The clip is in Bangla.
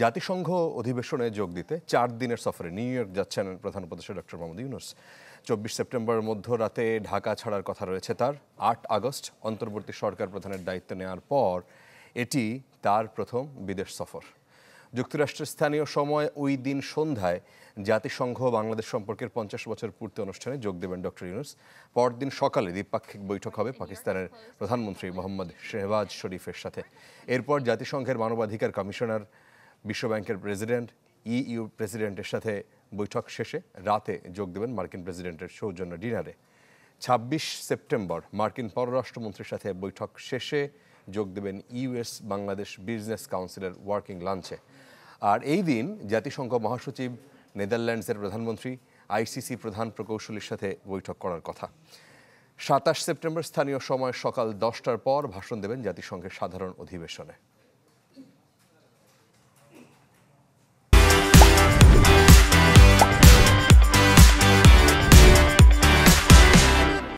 জাতিসংঘ অধিবেশনে যোগ দিতে চার দিনের সফরে নিউ ইয়র্ক যাচ্ছেন প্রধান উপদেষ্টা ডক্টর মোহাম্মদ ইউনুস চব্বিশ সেপ্টেম্বর মধ্যরাতে ঢাকা ছাড়ার কথা রয়েছে তার আট আগস্ট অন্তর্বর্তী সরকার প্রধানের দায়িত্ব নেওয়ার পর এটি তার প্রথম বিদেশ সফর যুক্তরাষ্ট্রের স্থানীয় সময় ওই দিন সন্ধ্যায় জাতিসংঘ বাংলাদেশ সম্পর্কের পঞ্চাশ বছর পূর্তি অনুষ্ঠানে যোগ দেবেন ডক্টর ইউনুস পরদিন সকালে দ্বিপাক্ষিক বৈঠক হবে পাকিস্তানের প্রধানমন্ত্রী মোহাম্মদ শেহবাজ শরীফের সাথে এরপর জাতিসংঘের মানবাধিকার কমিশনার বিশ্বব্যাংকের প্রেসিডেন্ট ইইউ প্রেসিডেন্টের সাথে বৈঠক শেষে রাতে যোগ দেবেন মার্কিন প্রেসিডেন্টের সৌজন্য ডিনারে ২৬ সেপ্টেম্বর মার্কিন পররাষ্ট্রমন্ত্রীর সাথে বৈঠক শেষে যোগ দেবেন ইউএস বাংলাদেশ বিজনেস কাউন্সিলের ওয়ার্কিং লাঞ্চে আর এই দিন জাতিসংঘ মহাসচিব নেদারল্যান্ডসের প্রধানমন্ত্রী আইসিসি প্রধান প্রকৌশলীর সাথে বৈঠক করার কথা সাতাশ সেপ্টেম্বর স্থানীয় সময় সকাল দশটার পর ভাষণ দেবেন জাতিসংঘের সাধারণ অধিবেশনে